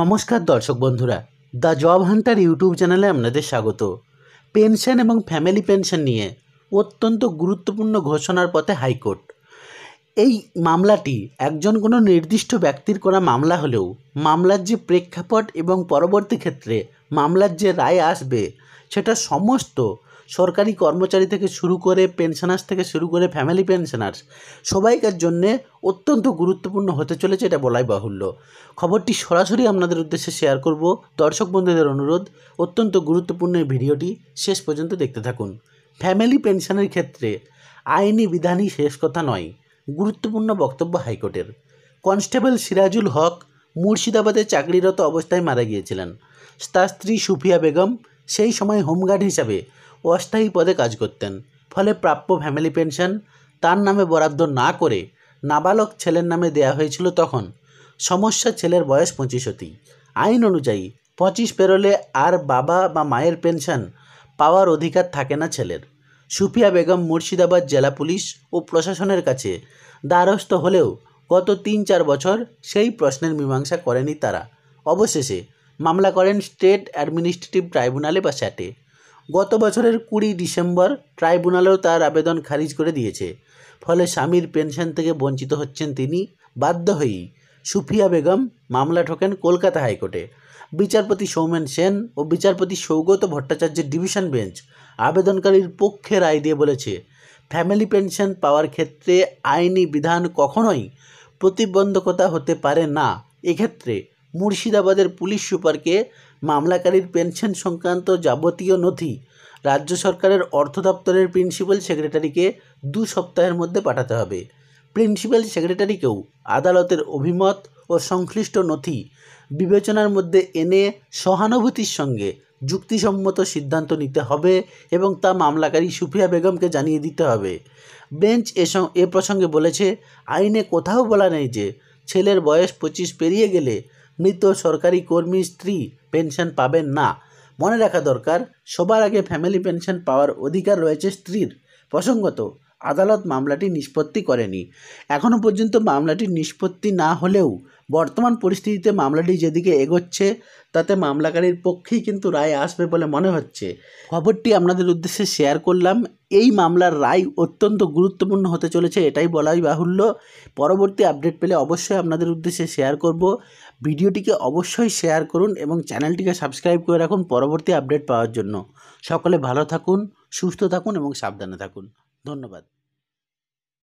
নমস্কার দর্শক বন্ধুরা দ্য জব হান্টার ইউটিউব চ্যানেলে আপনাদের স্বাগত পেনশন এবং ফ্যামিলি পেনশন নিয়ে অত্যন্ত গুরুত্বপূর্ণ ঘোষণার পথে হাইকোর্ট এই মামলাটি একজন কোনো নির্দিষ্ট ব্যক্তির করা মামলা হলেও মামলার যে প্রেক্ষাপট এবং পরবর্তী ক্ষেত্রে মামলার যে রায় আসবে সেটা সমস্ত সরকারি কর্মচারী থেকে শুরু করে পেনশনার্স থেকে শুরু করে ফ্যামিলি পেনশনার্স সবাইকার জন্যে অত্যন্ত গুরুত্বপূর্ণ হতে চলেছে এটা বলাই বাহুল্য খবরটি সরাসরি আপনাদের উদ্দেশ্যে শেয়ার করব দর্শক বন্ধুদের অনুরোধ অত্যন্ত গুরুত্বপূর্ণ এই ভিডিওটি শেষ পর্যন্ত দেখতে থাকুন ফ্যামিলি পেনশনের ক্ষেত্রে আইনি বিধানই শেষ কথা নয় গুরুত্বপূর্ণ বক্তব্য হাইকোর্টের কনস্টেবল সিরাজুল হক মুর্শিদাবাদে চাকরিরত অবস্থায় মারা গিয়েছিলেন তার স্ত্রী সুফিয়া বেগম সেই সময় হোমগার্ড হিসাবে অস্থায়ী পদে কাজ করতেন ফলে প্রাপ্য ফ্যামিলি পেনশন তার নামে বরাদ্দ না করে নাবালক ছেলের নামে দেয়া হয়েছিল তখন সমস্যা ছেলের বয়স পঁচিশ হতেই আইন অনুযায়ী পঁচিশ পেরোলে আর বাবা বা মায়ের পেনশন পাওয়ার অধিকার থাকে না ছেলের সুফিয়া বেগম মুর্শিদাবাদ জেলা পুলিশ ও প্রশাসনের কাছে দ্বারস্থ হলেও গত তিন চার বছর সেই প্রশ্নের মীমাংসা করেনি তারা অবশেষে মামলা করেন স্টেট অ্যাডমিনিস্ট্রেটিভ ট্রাইব্যুনালে বা স্যাটে গত বছরের কুড়ি ডিসেম্বর ট্রাইব্যুনালেও তার আবেদন খারিজ করে দিয়েছে ফলে স্বামীর পেনশন থেকে বঞ্চিত হচ্ছেন তিনি বাধ্য হয়েই সুফিয়া বেগম মামলা ঠোকেন কলকাতা হাইকোর্টে বিচারপতি সৌমেন সেন ও বিচারপতি সৌগত ভট্টাচার্যের ডিভিশন বেঞ্চ আবেদনকারীর পক্ষে রায় দিয়ে বলেছে ফ্যামিলি পেনশন পাওয়ার ক্ষেত্রে আইনি বিধান কখনোই প্রতিবন্ধকতা হতে পারে না এক্ষেত্রে মুর্শিদাবাদের পুলিশ সুপারকে মামলাকারীর পেনশন সংক্রান্ত যাবতীয় নথি রাজ্য সরকারের অর্থ দপ্তরের প্রিন্সিপাল সেক্রেটারিকে দু সপ্তাহের মধ্যে পাঠাতে হবে প্রিন্সিপাল সেক্রেটারিকেও আদালতের অভিমত ও সংশ্লিষ্ট নথি বিবেচনার মধ্যে এনে সহানুভূতির সঙ্গে যুক্তিসম্মত সিদ্ধান্ত নিতে হবে এবং তা মামলাকারী সুফিয়া বেগমকে জানিয়ে দিতে হবে বেঞ্চ এ প্রসঙ্গে বলেছে আইনে কোথাও বলা নেই যে ছেলের বয়স পঁচিশ পেরিয়ে গেলে মৃত সরকারি কর্মী স্ত্রী পেনশন পাবেন না মনে রাখা দরকার সবার আগে ফ্যামিলি পেনশন পাওয়ার অধিকার রয়েছে স্ত্রীর প্রসঙ্গত আদালত মামলাটি নিষ্পত্তি করেনি এখনও পর্যন্ত মামলাটি নিষ্পত্তি না হলেও বর্তমান পরিস্থিতিতে মামলাটি যেদিকে এগোচ্ছে তাতে মামলাকারীর পক্ষেই কিন্তু রায় আসবে বলে মনে হচ্ছে খবরটি আপনাদের উদ্দেশ্যে শেয়ার করলাম এই মামলার রায় অত্যন্ত গুরুত্বপূর্ণ হতে চলেছে এটাই বলাই বাহুল্য পরবর্তী আপডেট পেলে অবশ্যই আপনাদের উদ্দেশ্যে শেয়ার করব ভিডিওটিকে অবশ্যই শেয়ার করুন এবং চ্যানেলটিকে সাবস্ক্রাইব করে রাখুন পরবর্তী আপডেট পাওয়ার জন্য সকলে ভালো থাকুন সুস্থ থাকুন এবং সাবধানে থাকুন ধন্যবাদ